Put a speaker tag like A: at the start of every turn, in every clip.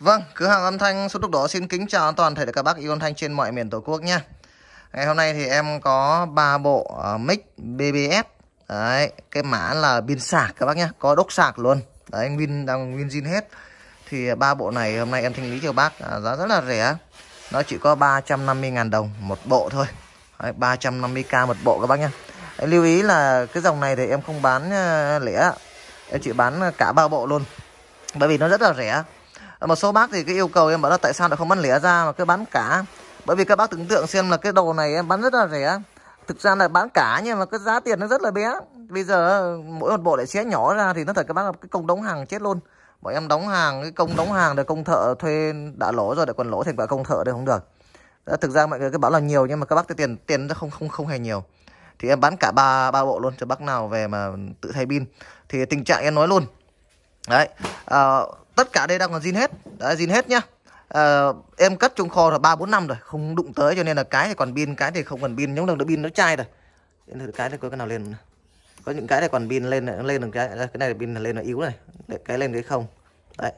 A: Vâng, cửa hàng âm thanh số tốc đỏ xin kính chào toàn thể các bác yêu âm thanh trên mọi miền Tổ quốc nhé. Ngày hôm nay thì em có 3 bộ uh, mic BBS. Đấy, cái mã là pin sạc các bác nhé, có đốc sạc luôn. Đấy, nguyên đang nguyên zin hết. Thì ba bộ này hôm nay em thanh lý cho bác à, giá rất là rẻ. Nó chỉ có 350 000 đồng một bộ thôi. Đấy, 350k một bộ các bác nhé. Đấy, lưu ý là cái dòng này thì em không bán ờ, lẻ. Em chỉ bán cả ba bộ luôn. Bởi vì nó rất là rẻ một số bác thì cái yêu cầu em bảo là tại sao lại không bán lẻ ra mà cứ bán cả bởi vì các bác tưởng tượng xem là cái đồ này em bán rất là rẻ thực ra là bán cả nhưng mà cái giá tiền nó rất là bé bây giờ mỗi một bộ lại xé nhỏ ra thì nó thật các bác là cái công đóng hàng chết luôn bọn em đóng hàng cái công đóng hàng để công thợ thuê đã lỗ rồi để còn lỗ thành cả công thợ đây không được thực ra mọi người cứ bảo là nhiều nhưng mà các bác cái tiền tiền nó không không không hề nhiều thì em bán cả ba ba bộ luôn cho bác nào về mà tự thay pin thì tình trạng em nói luôn đấy à, tất cả đây đang còn zin hết đã zin hết nhá à, em cất trong kho là ba bốn năm rồi không đụng tới cho nên là cái thì còn pin cái thì không còn pin những lần nữa pin nó chai rồi nên cái này có cái nào lên có những cái này còn pin lên lên được cái cái này pin lên là yếu này Để cái lên cái không đấy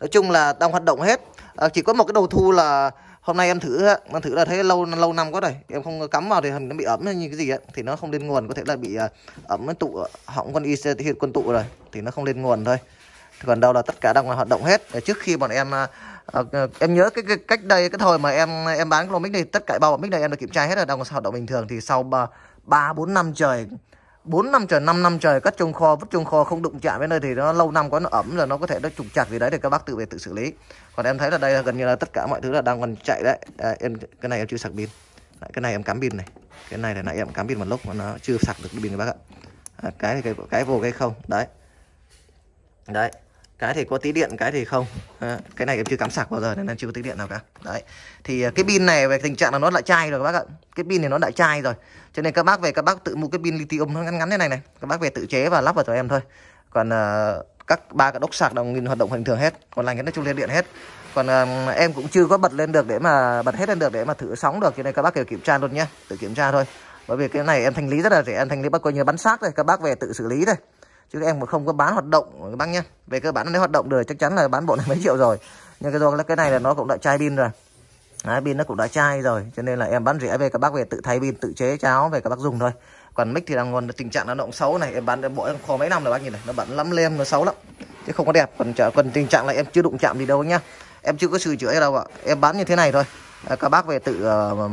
A: nói chung là đang hoạt động hết à, chỉ có một cái đầu thu là hôm nay em thử em thử là thấy lâu lâu năm quá rồi em không cắm vào thì nó bị ấm như cái gì ấy. thì nó không lên nguồn có thể là bị ấm ờ, tụ hỏng con IC hiện quân tụ rồi thì nó không lên nguồn thôi còn đâu là tất cả đang hoạt động hết trước khi bọn em à, à, em nhớ cái, cái cách đây cái thời mà em em bán cái lô mic này tất cả bao mic này em được kiểm tra hết rồi đang hoạt động bình thường thì sau ba bốn năm trời 4 năm trời 5 năm trời cất trong kho vứt trong kho không đụng chạm với nơi thì nó lâu năm quá nó ẩm là nó có thể nó trục chặt vì đấy thì các bác tự về tự xử lý còn em thấy là đây là gần như là tất cả mọi thứ là đang còn chạy đấy à, em cái này em chưa sạc pin cái này em cắm pin này cái này là nãy em cắm pin một lúc mà nó chưa sạc được pin các bác ạ à, cái cái cái vô cái không đấy đấy cái thì có tí điện cái thì không à, cái này em chưa cắm sạc bao giờ nên là chưa có tí điện nào cả đấy thì ờ, cái pin này về tình trạng là nó đã chai rồi các bác ạ cái pin này nó đã chai rồi cho nên các bác về các bác tự mua cái pin lithium nó ngắn ngắn thế này này các bác về tự chế và lắp vào cho em thôi còn uh, các ba cái đốc sạc đồng hoạt động bình thường hết còn lành cái nó chung lên điện hết còn uh, em cũng chưa có bật lên được để mà bật hết lên được để mà thử sóng được cho nên các bác kiểu kiểm tra luôn nhé tự kiểm tra thôi bởi vì cái này em thanh lý rất là rẻ em thanh lý bác coi như bắn xác rồi các bác về tự xử lý thôi chứ em mà không có bán hoạt động các bác nhé về cơ bản nếu hoạt động được chắc chắn là bán bộ này mấy triệu rồi nhưng cái do cái này là nó cũng đã chai pin rồi Đấy, pin nó cũng đã chai rồi cho nên là em bán rẻ về các bác về tự thay pin tự chế cháo về các bác dùng thôi còn mic thì đang còn tình trạng nó động xấu này em bán em bộ em kho mấy năm rồi bác nhìn này nó bẩn lắm lem nó xấu lắm chứ không có đẹp còn chợ còn tình trạng là em chưa đụng chạm gì đâu nhá em chưa có sửa chữa đâu ạ em bán như thế này thôi các bác về tự uh,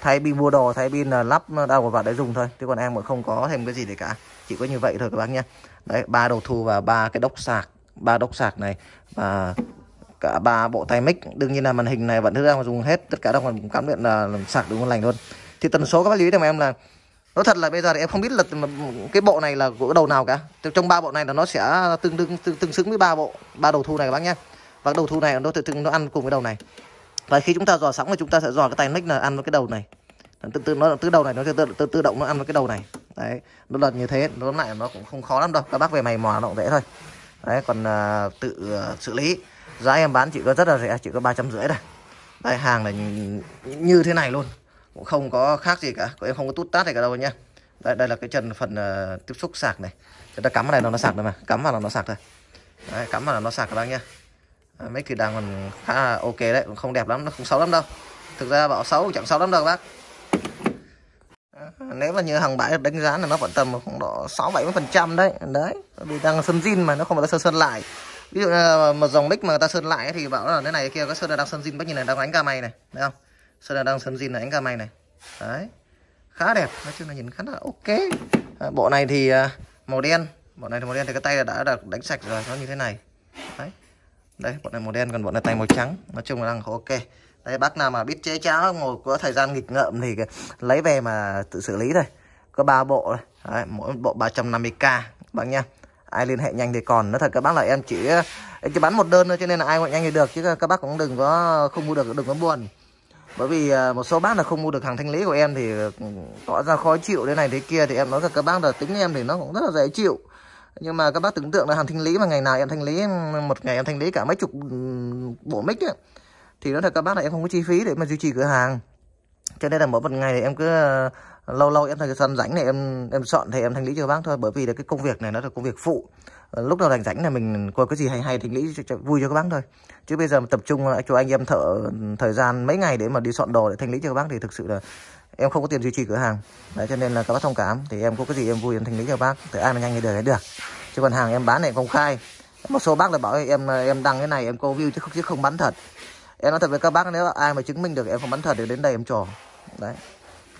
A: thay pin mua đồ thay pin uh, lắp ờ, đâu vào để dùng thôi chứ còn em mà không có thêm cái gì để cả chỉ có như vậy thôi các bác nhé đấy ba đầu thu và ba cái đốc sạc ba đốc sạc này và cả ba bộ tai mic đương nhiên là màn hình này vẫn thứ mà dùng hết tất cả các nguồn cắm điện là sạc đúng lành luôn thì tần số các bác lưu ý cho em là nó thật là bây giờ thì em không biết là cái bộ này là của đầu nào cả trong ba bộ này là nó sẽ tương đương tương, tương xứng với ba bộ ba đầu thu này các bác nhé và đầu thu này nó tự nó ăn cùng với đầu này và khi chúng ta dò sóng thì chúng ta sẽ dò cái tay mic là ăn với cái đầu này tự tự nó từ đầu này nó sẽ tự, tự, tự động nó ăn với cái đầu này đấy nó đợt như thế nó lại nó cũng không khó lắm đâu các bác về mày mò nó cũng dễ thôi đấy còn uh, tự uh, xử lý giá em bán chỉ có rất là rẻ chỉ có ba trăm rưỡi này đây hàng này như thế này luôn cũng không có khác gì cả em không có tút tát gì cả đâu nhá đây đây là cái trần phần uh, tiếp xúc sạc này chúng ta cắm vào này nó nó sạc rồi mà cắm vào là nó sạc thôi đấy, cắm vào là nó sạc các bác nhá mấy kỳ đang còn khá là ok đấy không đẹp lắm nó không xấu lắm đâu thực ra bảo xấu chẳng xấu lắm đâu các bác nếu mà như hàng bãi đánh giá là nó vẫn tầm khoảng độ sáu bảy phần trăm đấy đấy vì đang sơn zin mà nó không phải sơn sơn lại ví dụ một dòng mic mà người ta sơn lại thì bảo là thế này kia có sơn đang sơn zin bách nhìn này đang ánh ca mày này thấy không sơn đang sơn zin là ánh ca mày này đấy khá đẹp nói chung là nhìn khá là ok à, bộ này thì à, màu đen bộ này thì màu đen thì cái tay đã được đánh sạch rồi nó như thế này đấy đấy bộ này màu đen còn bộ này tay màu trắng nói chung là đang ok đấy bác nào mà biết chế cháo ngồi có thời gian nghịch ngợm thì lấy về mà tự xử lý thôi có ba bộ này. mỗi bộ 350k các bạn nha ai liên hệ nhanh thì còn nó thật các bác là em chỉ em chỉ bán một đơn thôi cho nên là ai gọi nhanh thì được chứ các bác cũng đừng có không mua được đừng có buồn bởi vì à, một số bác là không mua được hàng thanh lý của em thì ừ, tỏ ra khó chịu thế này thế kia thì em nói thật các bác là tính em thì nó cũng rất là dễ chịu nhưng mà các bác tưởng tượng là hàng thanh lý mà ngày nào em thanh lý một ngày em thanh lý cả mấy chục ừ, bộ mic ấy thì nói thật các bác là em không có chi phí để mà duy trì cửa hàng cho nên là mỗi một ngày thì em cứ ờ, lâu lâu em thời gian rảnh này em em chọn thì em thanh lý cho bác thôi bởi vì là cái công việc này nó là công việc phụ ờ, lúc nào rảnh rảnh là mình có cái gì hay hay thì nghĩ cho, cho, vui cho các bác thôi chứ bây giờ tập trung ờ, cho anh em thợ thời gian mấy ngày để mà đi soạn đồ để thanh lý cho các bác thì thực sự là em không có tiền duy trì cửa hàng đấy cho nên là các bác thông cảm thì em có cái gì em vui em thanh lý cho bác thì ai mà nhanh thì đời được chứ còn hàng em bán này công khai một số bác là bảo em em đăng cái này em có view chứ không chứ không bán thật em nói thật với các bác nếu ai mà chứng minh được em không bán thật thì đến đây em trò đấy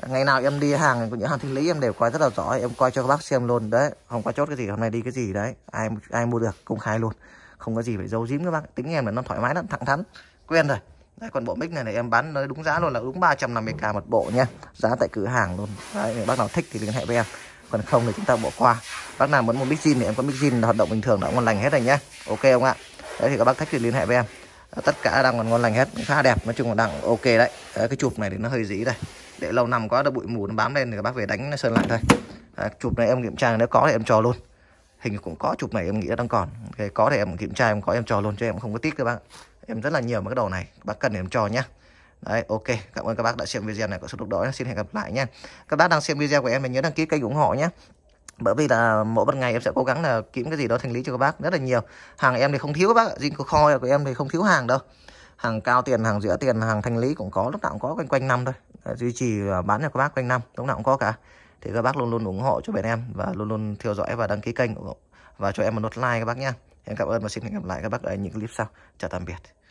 A: ngày nào em đi hàng của những hàng thanh lý em đều coi rất là rõ em coi cho các bác xem luôn đấy không qua chốt cái gì hôm nay đi cái gì đấy ai ai mua được công khai luôn không có gì phải giấu giếm các bác tính em là nó thoải mái lắm thẳng thắn quen rồi đấy, còn bộ mic này này em bán nó đúng giá luôn là đúng 350 k một bộ nha giá tại cửa hàng luôn đấy, bác nào thích thì liên hệ với em còn không thì chúng ta bỏ qua bác nào muốn một mic zin thì em có mic zin hoạt động bình thường đã ngon lành hết rồi nhá ok không ạ đấy thì các bác thích thì liên hệ với em tất cả đang còn ngon lành hết khá đẹp nói chung là đang ok đấy. đấy cái chụp này thì nó hơi dí đây để lâu nằm quá nó bụi mù nó bám lên thì các bác về đánh sơn lại thôi đấy, chụp này em kiểm tra nếu có thì em cho luôn hình cũng có chụp này em nghĩ là đang còn okay, có thì em kiểm tra em có em cho luôn cho em không có tiếc các bác em rất là nhiều mấy cái đồ này các bác cần em cho nhé Đấy, ok, cảm ơn các bác đã xem video này. Có số lúc đó, xin hẹn gặp lại nha. Các bác đang xem video của em, thì nhớ đăng ký kênh ủng hộ nhé bởi vì là mỗi một ngày em sẽ cố gắng là kiếm cái gì đó thành lý cho các bác rất là nhiều hàng em thì không thiếu các bác riêng của kho của em thì không thiếu hàng đâu hàng cao tiền hàng giữa tiền hàng thanh lý cũng có lúc nào cũng có quanh quanh năm thôi duy trì à, bán cho các bác quanh năm lúc nào cũng có cả thì các bác luôn luôn ủng hộ cho bên em và luôn luôn theo dõi và đăng ký kênh và cho em một nút like các bác nhé em cảm ơn và xin hẹn gặp lại các bác ở những clip sau chào tạm biệt